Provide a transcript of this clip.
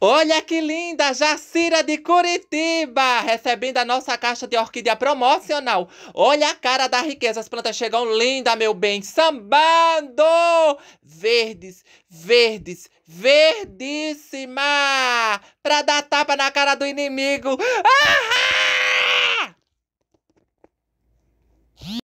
Olha que linda, Jacira de Curitiba, recebendo a nossa caixa de orquídea promocional. Olha a cara da riqueza, as plantas chegam linda, meu bem, sambando! Verdes, verdes, verdíssima! Pra dar tapa na cara do inimigo. Ah!